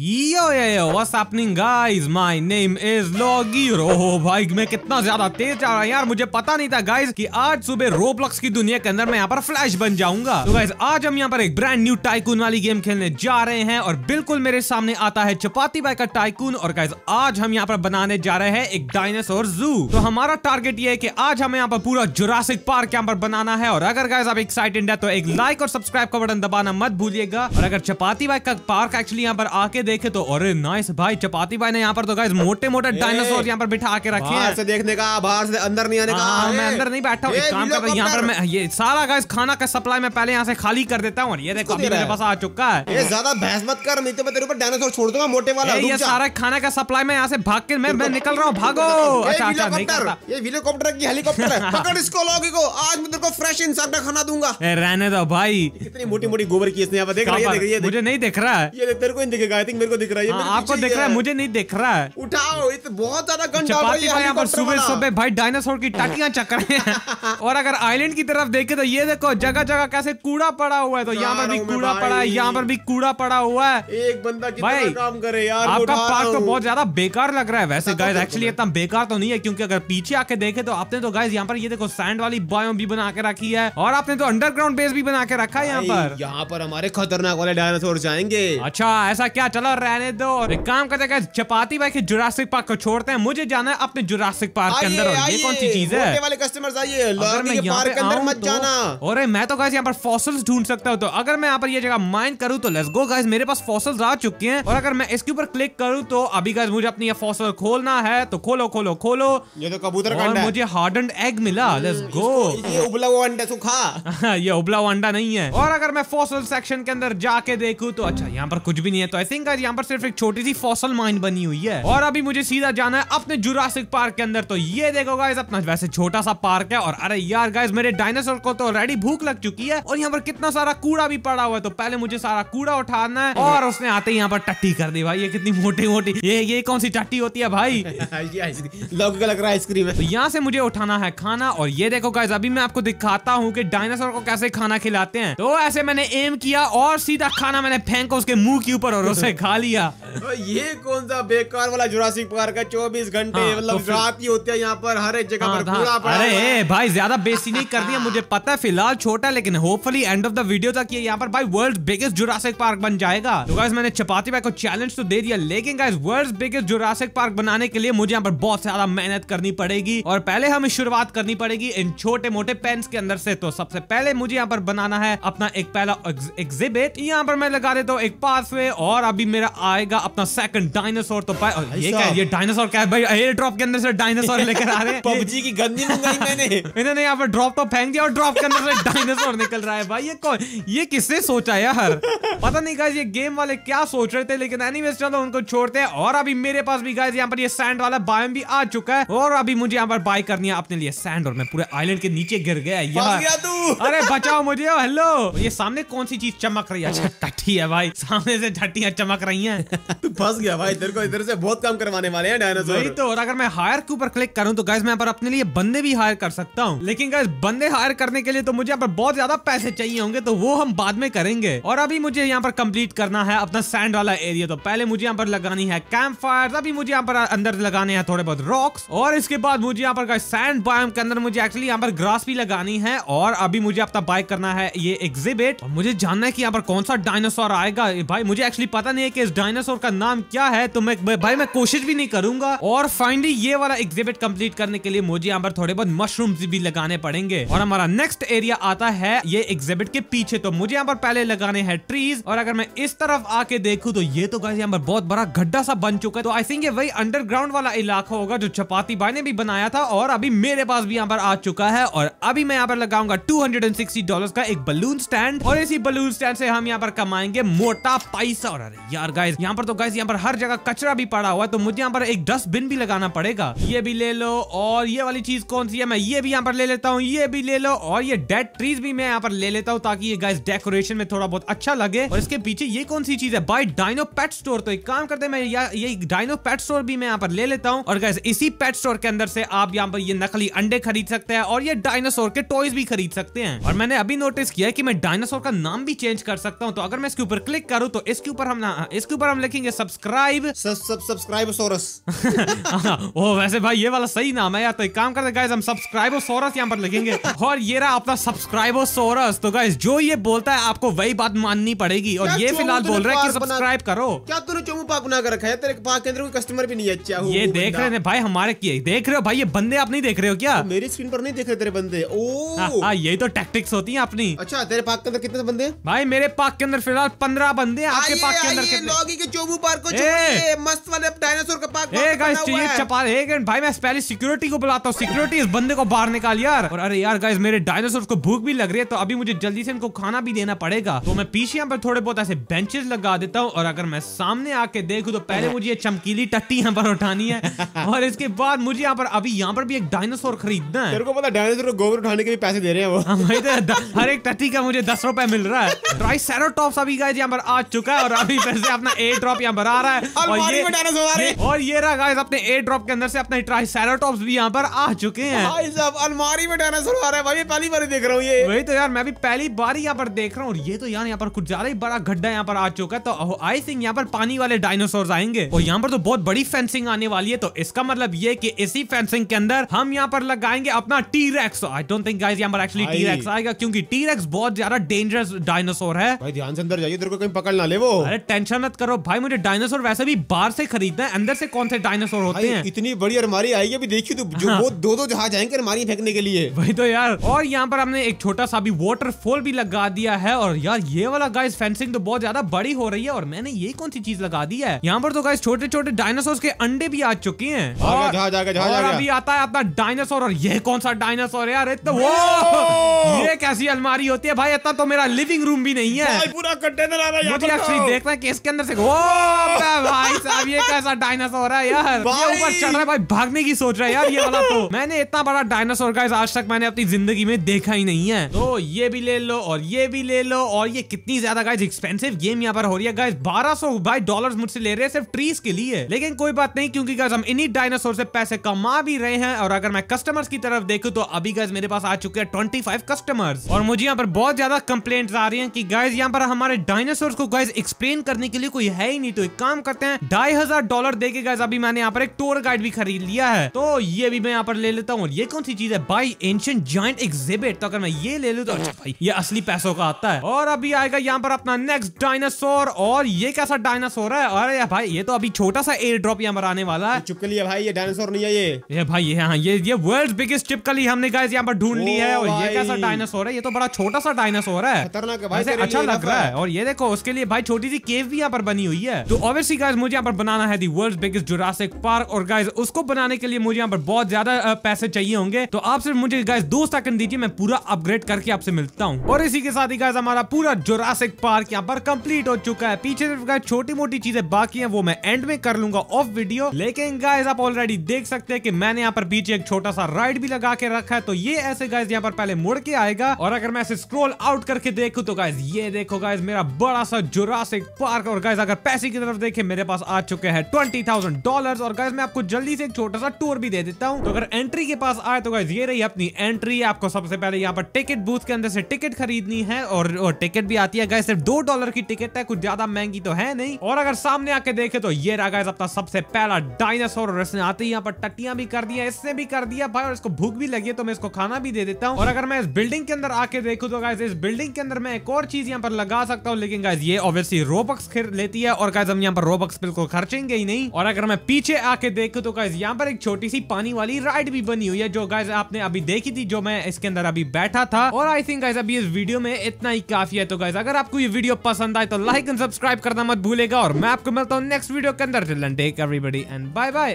Yo yo yo what's happening guys my name is लॉगीर oh भाई मैं कितना ज्यादा तेज आ रहा यार मुझे पता नहीं था गाइस कि आज सुबह रोब्लॉक्स की दुनिया के अंदर मैं यहाँ पर फ्लैश बन जाऊंगा तो गाइस आज हम यहाँ पर एक ब्रांड न्यू टाइकून वाली गेम खेलने जा रहे हैं और बिल्कुल मेरे सामने आता है चपाती बाई का टाइकून और गाइज आज हम यहाँ पर बनाने जा रहे हैं एक डायनासोर जू तो हमारा टारगेट ये है की आज हमें यहाँ पर पूरा जुरासिक पार्क यहाँ पर बनाना है और अगर गाइज आप एक्साइटेड है तो एक लाइक और सब्सक्राइब का बटन दबाना मत भूलिएगा और अगर चपाती बाई का पार्क एक्चुअली यहाँ पर आके देखे तो अरे नाइस भाई चपाती भाई ने यहाँ पर तो गाइस मोटे मोटे डायनासोर यहाँ पर बिठा के रखे हैं देखने का बाहर से अंदर नहीं आने का हाँ, मैं अंदर नहीं बैठा हूँ काम कर यहाँ पर मैं ये सारा गाइस खाना का सप्लाई मैं पहले यहाँ से खाली कर देता हूँ ये देखो मेरे पास आ चुका है ज्यादा बहस मत कर नहीं तो मैं तेरे ऊपर डायनासोर छोड़ दूंगा मोटे वाला ये सारा खाना का सप्लाई मैं यहाँ से भाग के मैं मैं निकल रहा हूँ भागो अच्छा अच्छा नहीं करता ये हेलीकॉप्टर की हेलीकॉप्टर है पकड़ इसको लॉगी को आज मैं तेरे को फ्रेश इंसान का खाना दूंगा रहने दो भाई कितनी मोटी मोटी गोबर की इसने यहाँ पर देख रहा है मुझे नहीं देख रहा है ये तेरे को नहीं दिखेगा आई थिंक मेरे को दिख रहा है हाँ, आपको दिख रहा है मुझे नहीं दिख रहा है उठाओ तो बहुत ज्यादा यहाँ पर सुबह सुबह भाई डायनासोर की टटियां चक्कर और अगर आइलैंड की तरफ देखे तो ये देखो जगह जगह कैसे कूड़ा पड़ा हुआ है तो यहाँ पर भी कूड़ा पड़ा है यहाँ पर भी कूड़ा पड़ा हुआ है एक बंदा भाई काम करे यार आपका पार्क तो बहुत ज्यादा बेकार लग रहा है वैसे गाय एक्चुअली तो इतना बेकार तो नहीं है क्योंकि अगर पीछे आके देखे तो आपने तो गाइज यहाँ पर ये देखो सैंड वाली बायो भी बना के रखी है और आपने तो अंडरग्राउंड बेस भी बना के रखा है यहाँ पर यहाँ पर हमारे खतरनाक वाले डायनासोर जाएंगे अच्छा ऐसा क्या चलो रहने दो और एक काम करते हैं चपाती भाई के जुरासिक पार्क को छोड़ते हैं मुझे जाना है अपने जुरासिक पार्क के अंदर और ये कौन सी चीज है वाले कस्टमर्स आइए अगर मैं यहाँ पे अंदर मत तो- जाना और मैं तो गाइस यहाँ पर फॉसल्स ढूंढ सकता हूँ तो अगर मैं यहाँ पर ये जगह माइन करूँ तो लेट्स गो गाइस मेरे पास फॉसल्स आ चुके हैं और अगर मैं इसके ऊपर क्लिक करूँ तो अभी गाइस मुझे अपनी फॉसल खोलना है तो खोलो खोलो खोलो ये तो कबूतर और मुझे हार्ड एंड एग मिला लेट्स गो ये उबला हुआ अंडा सुखा ये उबला हुआ अंडा नहीं है और अगर मैं फॉसल सेक्शन के अंदर जाके देखू तो अच्छा यहाँ पर कुछ भी नहीं है तो आई थिंक गाइस यहाँ पर सिर्फ एक छोटी सी फॉसल माइन बनी हुई है और अभी मुझे सीधा जाना है अपने जुरासिक पार्क के अंदर तो ये देखो गाइस अपना वैसे छोटा सा पार्क है और अरे यार गाइस मेरे डायनासोर को तो ऑलरेडी भूख लग चुकी है और यहाँ पर कितना सारा कूड़ा भी पड़ा हुआ है तो पहले मुझे सारा कूड़ा उठाना है और उसने आते ही यहाँ पर टट्टी कर दी भाई ये कितनी मोटी मोटी ये ये कौन सी टट्टी होती है भाई लग रहा है आइसक्रीम तो यहाँ से मुझे उठाना है खाना और ये देखो गाइज अभी मैं आपको दिखाता हूँ की डायनासोर को कैसे खाना खिलाते हैं तो ऐसे मैंने एम किया और सीधा खाना मैंने फेंका उसके मुंह के ऊपर और उसे खा लिया तो ये कौन सा बेकार वाला जुरासिक पार्क है चौबीस घंटे हाँ, मतलब तो रात ही होती है यहाँ पर हर एक जगह हाँ, पर पूरा हाँ। अरे भाई ज्यादा बेसी नहीं कर दिया मुझे पता है फिलहाल छोटा लेकिन hopefully end of the video तक ये यहाँ पर भाई वर्ल्ड बिगेस्ट जुरासिक पार्क बन जाएगा तो गाइस मैंने चपाती भाई को चैलेंज तो दे दिया लेकिन guys world biggest Jurassic park बनाने के लिए मुझे यहाँ पर बहुत ज्यादा मेहनत करनी पड़ेगी और पहले हमें शुरुआत करनी पड़ेगी इन छोटे मोटे पेन्स के अंदर से तो सबसे पहले मुझे यहाँ पर बनाना है अपना एक पहला एग्जिबिट यहाँ पर मैं लगा देता हूँ एक पाथवे और अभी मेरा आएगा अपना सेकंड डायनासोर तो भाई ये क्या ये डायनासोर क्या है भाई एयर ड्रॉप के अंदर से डायनासोर लेकर आ रहे हैं पबजी की गंदी मंगाई मैंने इन्होंने यहाँ पर ड्रॉप तो फेंक दिया और ड्रॉप के अंदर से डायनासोर निकल रहा है भाई ये कौन ये किसने सोचा यार पता नहीं गाइज ये गेम वाले क्या सोच रहे थे लेकिन एनीवेज चलो उनको छोड़ते हैं और अभी मेरे पास भी गाइज यहाँ पर ये सैंड वाला बायम भी आ चुका है और अभी मुझे यहाँ पर बाय करनी है अपने लिए सैंड और मैं पूरे आइलैंड के नीचे गिर गया यार अरे बचाओ मुझे हेलो ये सामने कौन सी चीज चमक रही है अच्छा टट्टी है भाई सामने से टट्टियां चमक चमक रही हैं तू फंस गया भाई इधर को इधर से बहुत काम करवाने वाले हैं डायनासोर वही तो और अगर मैं हायर के ऊपर क्लिक करूं तो गाइस मैं पर अपने लिए बंदे भी हायर कर सकता हूं लेकिन गाइस बंदे हायर करने के लिए तो मुझे यहाँ पर बहुत ज्यादा पैसे चाहिए होंगे तो वो हम बाद में करेंगे और अभी मुझे यहाँ पर कम्प्लीट करना है अपना सैंड वाला एरिया तो पहले मुझे यहाँ पर लगानी है कैंप फायर अभी मुझे यहाँ पर अंदर लगाने हैं थोड़े बहुत रॉक्स और इसके बाद मुझे यहाँ पर सैंड बायोम के अंदर मुझे एक्चुअली यहाँ पर ग्रास भी लगानी है और अभी मुझे अपना बाइक करना है ये एग्जिबिट मुझे जानना है की यहाँ पर कौन सा डायनासोर आएगा भाई मुझे एक्चुअली पता नहीं है कि इस डायनासोर का नाम क्या है तो मैं भाई मैं कोशिश भी नहीं करूंगा और फाइनली ये वाला एग्जिबिट कंप्लीट करने के लिए मुझे यहाँ पर थोड़े बहुत मशरूम भी लगाने पड़ेंगे और हमारा नेक्स्ट एरिया आता है ये एग्जिबिट के पीछे तो मुझे यहाँ पर पहले लगाने हैं ट्रीज और अगर मैं इस तरफ आके देखू तो ये तो यहाँ पर बहुत बड़ा गड्ढा सा बन चुका है तो आई थिंक ये वही अंडरग्राउंड वाला इलाका होगा जो चपाती भाई ने भी बनाया था और अभी मेरे पास भी यहाँ पर आ चुका है और अभी मैं यहाँ पर लगाऊंगा टू डॉलर का एक बलून स्टैंड और इसी बलून स्टैंड से हम यहाँ पर कमाएंगे मोटा पैसा और अरे यार गाइस यहाँ पर तो गाइस यहाँ पर हर जगह कचरा भी पड़ा हुआ है तो मुझे यहाँ पर एक डस्टबिन भी लगाना पड़ेगा ये भी ले लो और ये वाली चीज कौन सी है मैं ये भी यहाँ पर ले लेता हूँ ये भी ले लो और ये डेड ट्रीज भी मैं यहाँ पर ले लेता हूँ ताकि ये गाइस डेकोरेशन में थोड़ा बहुत अच्छा लगे और इसके पीछे ये कौन सी चीज है बाई डाइनो पेट स्टोर तो एक काम करते मैं ये डाइनो पेट स्टोर भी मैं यहाँ पर ले लेता हूँ और गैस इसी पेट स्टोर के अंदर से आप यहाँ पर ये नकली अंडे खरीद सकते हैं और ये डायनासोर के टॉयज भी खरीद सकते हैं और मैंने अभी नोटिस किया है कि मैं डायनासोर का नाम भी चेंज कर सकता हूँ तो अगर मैं इसके ऊपर क्लिक करूँ तो इसके ऊपर हम इसके ऊपर हम लिखेंगे सब्सक्राइब सब सब्सक्राइब सोरस ओ वैसे भाई ये वाला सही नाम है यार तो एक काम करते गाइस हम सब्सक्राइब सोरस यहाँ पर लिखेंगे और ये रहा अपना सब्सक्राइब सोरस तो गाइस जो ये बोलता है आपको वही बात माननी पड़ेगी और ये फिलहाल बोल रहा है की सब्सक्राइब करो क्या तूने चोमू पाक बना कर रखा है तेरे पाक के अंदर कोई कस्टमर भी नहीं है अच्छा ये देख रहे थे भाई हमारे किए देख रहे हो भाई ये बंदे आप नहीं देख रहे हो क्या तो मेरी स्क्रीन पर नहीं देख रहे तेरे बंदे ओ हाँ, हाँ यही तो टेक्टिक्स होती है अपनी अच्छा तेरे पाक के अंदर कितने बंदे भाई मेरे पाक के अंदर फिलहाल पंद्रह बंदे आपके पाक के अंदर लॉगी के चोबू पार्क को मस्त वाले चपा भाई मैं पहले सिक्योरिटी को बुलाता हूँ सिक्योरिटी इस बंदे को बाहर निकाल यार और अरे यार गाइस मेरे डायनासोर को भूख भी लग रही है तो अभी मुझे जल्दी से इनको खाना भी देना पड़ेगा तो मैं पीछे यहाँ पर थोड़े बहुत ऐसे बेंचेस लगा देता हूँ और अगर मैं सामने आके देखू तो पहले मुझे चमकीली टट्टी यहाँ पर उठानी है और इसके बाद मुझे यहाँ पर अभी यहाँ पर भी एक डायनासोर खरीदना है डायनासोर को गोबर उठाने के भी पैसे दे रहे हैं वो हाँ, तो हर एक टट्टी का मुझे दस रुपए मिल रहा है ट्राई सैरोटॉप्स अभी गाइस यहाँ पर आ चुका है और अभी फिर से अपना ए ड्रॉप यहाँ पर आ रहा है और ये रहा अपने एयर ड्रॉप के अंदर से अपने भी यहाँ पर आ चुके हैं अलमारी में डायनासोर आ रहा है भाई पहली बार देख रहा हूँ ये वही तो यार मैं भी पहली बार यहाँ पर देख रहा हूँ ये तो यार यहाँ पर कुछ ज्यादा ही बड़ा गड्ढा यहाँ पर आ चुका है तो आई थिंक यहाँ पर पानी वाले डायनासोर आएंगे और यहाँ पर तो बहुत बड़ी फेंसिंग आने वाली है तो इसका मतलब ये की इसी फेंसिंग के अंदर हम यहाँ पर लगाएंगे अपना टी रेक्स आई डोट थिंक यहाँ पर एक्चुअली टी रेक्स आएगा क्योंकि टी रेक्स बहुत ज्यादा डेंजरस डायनासोर है पकड़ ना ले टेंशन मत करो भाई मुझे डायनासोर वैसे भी बाहर से खरीदना है अंदर से कौन कौन से डायनासोर होते हैं इतनी बड़ी अलमारी आई है देखी तो जो हाँ। वो दो दो जहाज आएंगे अलमारी फेंकने के लिए वही तो यार और यहाँ पर हमने एक छोटा सा भी वाटरफॉल भी लगा दिया है और यार ये वाला गाइस फेंसिंग तो बहुत ज्यादा बड़ी हो रही है और मैंने ये कौन सी चीज लगा दी है यहाँ पर तो गाइस छोटे छोटे डायनासोर के अंडे भी आ चुके हैं अभी आता है अपना डायनासोर और ये कौन सा डायनासोर यार ये कैसी अलमारी होती है भाई इतना तो मेरा लिविंग रूम भी नहीं है पूरा कंटेनर आ रहा है मुझे एक्चुअली देखना है इसके अंदर से भाई साहब ये कैसा डायनासोर है रहा है यार ये ऊपर चढ़ रहा है भाई भागने की सोच रहा है यार ये वाला तो मैंने इतना बड़ा डायनासोर का आज तक मैंने अपनी जिंदगी में देखा ही नहीं है तो ये भी ले लो और ये भी ले लो और ये कितनी ज्यादा गाइज एक्सपेंसिव गेम यहाँ पर हो रही है गाइज बारह सौ भाई डॉलर मुझसे ले रहे हैं सिर्फ ट्रीज के लिए लेकिन कोई बात नहीं क्योंकि गाइज हम इन्हीं डायनासोर से पैसे कमा भी रहे हैं और अगर मैं कस्टमर्स की तरफ देखू तो अभी गाइज मेरे पास आ चुके हैं ट्वेंटी कस्टमर्स और मुझे यहाँ पर बहुत ज्यादा कंप्लेट आ रही है की गाइज यहाँ पर हमारे डायनासोर को गाइज एक्सप्लेन करने के लिए कोई है ही नहीं तो एक काम करते हैं ढाई हजार डॉलर देके गाइज अभी मैंने यहाँ पर एक टूर गाइड भी खरीद लिया है तो ये भी मैं यहाँ पर ले लेता हूँ ये कौन सी चीज है बाई एंशियंट जॉइंट एग्जिबिट तो अगर मैं ये ले लेता हूँ तो अच्छा भाई ये असली पैसों का आता है और अभी आएगा यहाँ पर अपना नेक्स्ट डायनासोर और ये कैसा डायनासोर है अरे भाई ये तो अभी छोटा सा एयर ड्रॉप यहाँ पर आने वाला है चुपकली है भाई ये डायनासोर नहीं है ये ये भाई ये हाँ ये ये वर्ल्ड बिगेस्ट चिपकली हमने गाइस यहाँ पर ढूंढ ली है और ये कैसा डायनासोर है ये तो बड़ा छोटा सा डायनासोर है खतरनाक है अच्छा लग रहा है और ये देखो उसके लिए भाई छोटी सी केव भी यहाँ पर बनी हुई है तो ऑब्वियसली गाइस मुझे यहाँ पर बनाना है the world biggest Jurassic park और गाइज उसको बनाने के लिए मुझे यहाँ पर बहुत ज्यादा पैसे चाहिए होंगे तो आप सिर्फ मुझे गाइज दो सेकंड दीजिए मैं पूरा अपग्रेड करके आपसे मिलता हूँ और इसी के साथ ही गाइज हमारा पूरा जोरासिक पार्क यहाँ पर कंप्लीट हो चुका है पीछे सिर्फ गाइज छोटी मोटी चीजें बाकी है वो मैं एंड में कर लूंगा ऑफ वीडियो लेकिन गाइज आप ऑलरेडी देख सकते हैं कि मैंने यहाँ पर पीछे एक छोटा सा राइड भी लगा के रखा है तो ये ऐसे गाइज यहाँ पर पहले मुड़ के आएगा और अगर मैं ऐसे स्क्रोल आउट करके देखू तो गाइज ये देखो गाइज मेरा बड़ा सा जोरासिक पार्क और गाइज अगर पैसे की तरफ देखे मेरे पास आ चुके हैं ट्वेंटी थाउजेंड डॉलर और गाइज मैं आपको जल्दी से एक छोटा सा टूर भी दे देता हूँ तो अगर एंट्री के पास आए तो गाइज ये रही अपनी एंट्री आपको सबसे पहले यहाँ पर टिकट बूथ के अंदर से टिकट खरीदनी है और, और टिकट भी आती है गाय सिर्फ दो डॉलर की टिकट है कुछ ज्यादा महंगी तो है नहीं और अगर सामने आके देखे तो ये रहा गाइज अपना सबसे पहला डायनासोर और इसने आते ही यहाँ पर टट्टिया भी कर दिया इसने भी कर दिया भाई और इसको भूख भी लगी है तो मैं इसको खाना भी दे देता हूँ और अगर मैं इस बिल्डिंग के अंदर आके देखू तो गाइज इस बिल्डिंग के अंदर मैं एक और चीज यहाँ पर लगा सकता हूँ लेकिन गाइज ये ऑब्वियसली रोबक्स लेती है और गाइज हम यहाँ पर रोबक्स बिल्कुल खर्चेंगे ही नहीं और अगर मैं पीछे आके देखू तो गाइज यहाँ पर एक छोटी सी पानी वाली राइड भी बनी हुई है जो गाइज आपने अभी देखी थी जो मैं इसके अंदर अभी बैठा था और आई थिंक गाइज अभी इस वीडियो में इतना ही काफी है तो गाइज अगर आपको ये वीडियो पसंद आए तो लाइक एंड सब्सक्राइब करना मत भूलेगा और मैं आपको मिलता हूँ नेक्स्ट वीडियो के अंदर take everybody and bye bye